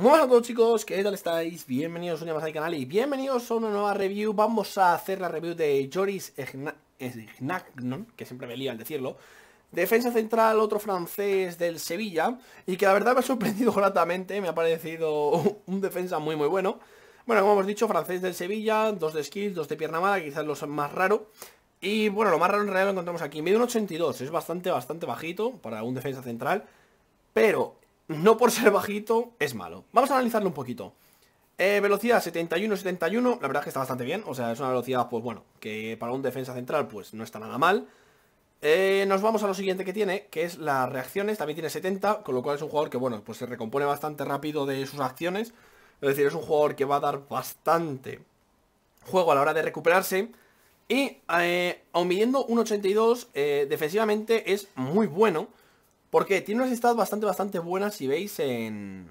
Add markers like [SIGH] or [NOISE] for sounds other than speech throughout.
Muy buenas a todos chicos, ¿qué tal estáis? Bienvenidos un día más al canal y bienvenidos a una nueva review Vamos a hacer la review de Joris Egnagnon, que siempre me lía al decirlo Defensa central, otro francés del Sevilla Y que la verdad me ha sorprendido [LAUGHS] gratamente, me ha parecido [LAUGHS] un defensa muy muy bueno Bueno, como hemos dicho, francés del Sevilla, dos de skills, dos de pierna mala, quizás los más raro Y bueno, lo más raro en realidad lo encontramos aquí, Medio 1.82, 82, es bastante, bastante bajito para un defensa central pero no por ser bajito es malo. Vamos a analizarlo un poquito. Eh, velocidad 71-71, la verdad que está bastante bien. O sea, es una velocidad, pues bueno, que para un defensa central, pues no está nada mal. Eh, nos vamos a lo siguiente que tiene, que es las reacciones. También tiene 70, con lo cual es un jugador que, bueno, pues se recompone bastante rápido de sus acciones. Es decir, es un jugador que va a dar bastante juego a la hora de recuperarse. Y eh, midiendo un 82, eh, defensivamente es muy bueno. Porque tiene unas estadísticas bastante, bastante buenas si veis en,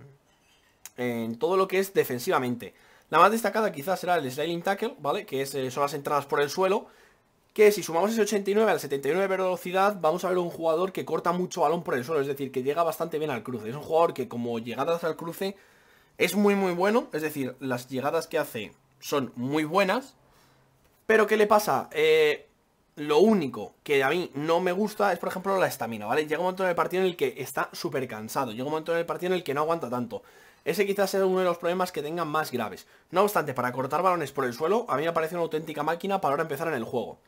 en todo lo que es defensivamente. La más destacada quizás será el Sliding Tackle, ¿vale? Que eh, son las entradas por el suelo. Que si sumamos ese 89 al 79 de velocidad, vamos a ver un jugador que corta mucho balón por el suelo. Es decir, que llega bastante bien al cruce. Es un jugador que como llegadas al cruce es muy muy bueno. Es decir, las llegadas que hace son muy buenas. Pero ¿qué le pasa? Eh, lo único que a mí no me gusta es, por ejemplo, la estamina, ¿vale? Llega un momento en el partido en el que está súper cansado, llega un momento en el partido en el que no aguanta tanto. Ese quizás sea uno de los problemas que tengan más graves. No obstante, para cortar balones por el suelo, a mí me parece una auténtica máquina para ahora empezar en el juego.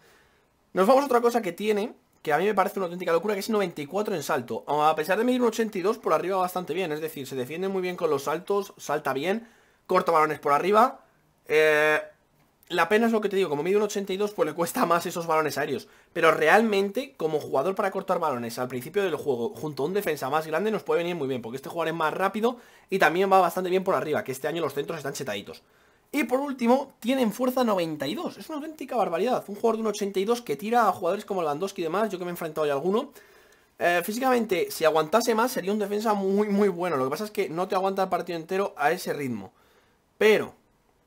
Nos vamos a otra cosa que tiene, que a mí me parece una auténtica locura, que es 94 en salto. A pesar de medir un 82, por arriba bastante bien. Es decir, se defiende muy bien con los saltos, salta bien, corta balones por arriba. Eh, la pena es lo que te digo, como mide un 82, pues le cuesta más esos balones aéreos. Pero realmente, como jugador para cortar balones al principio del juego, junto a un defensa más grande, nos puede venir muy bien, porque este jugador es más rápido y también va bastante bien por arriba, que este año los centros están chetaditos. Y por último, tienen fuerza 92. Es una auténtica barbaridad. Un jugador de un 82 que tira a jugadores como Landowski y demás, yo que me he enfrentado a alguno. Eh, físicamente, si aguantase más, sería un defensa muy, muy bueno. Lo que pasa es que no te aguanta el partido entero a ese ritmo. Pero...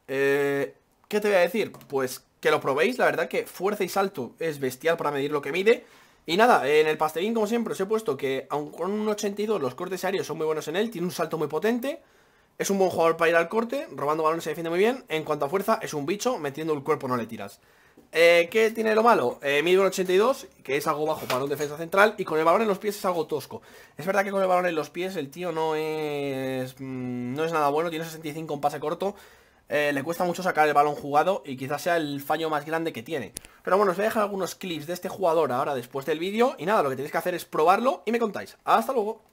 Eh, ¿Qué te voy a decir? Pues que lo probéis, la verdad que fuerza y salto es bestial para medir lo que mide. Y nada, en el pastelín como siempre os he puesto que aun con un 82 los cortes aéreos son muy buenos en él, tiene un salto muy potente, es un buen jugador para ir al corte, robando balones se defiende muy bien, en cuanto a fuerza es un bicho, metiendo el cuerpo no le tiras. Eh, ¿Qué tiene lo malo? Eh, mide un 82, que es algo bajo para un defensa central, y con el balón en los pies es algo tosco. Es verdad que con el balón en los pies el tío no es, mm, no es nada bueno, tiene 65 en pase corto, eh, le cuesta mucho sacar el balón jugado y quizás sea el fallo más grande que tiene. Pero bueno, os voy a dejar algunos clips de este jugador ahora después del vídeo y nada, lo que tenéis que hacer es probarlo y me contáis. ¡Hasta luego!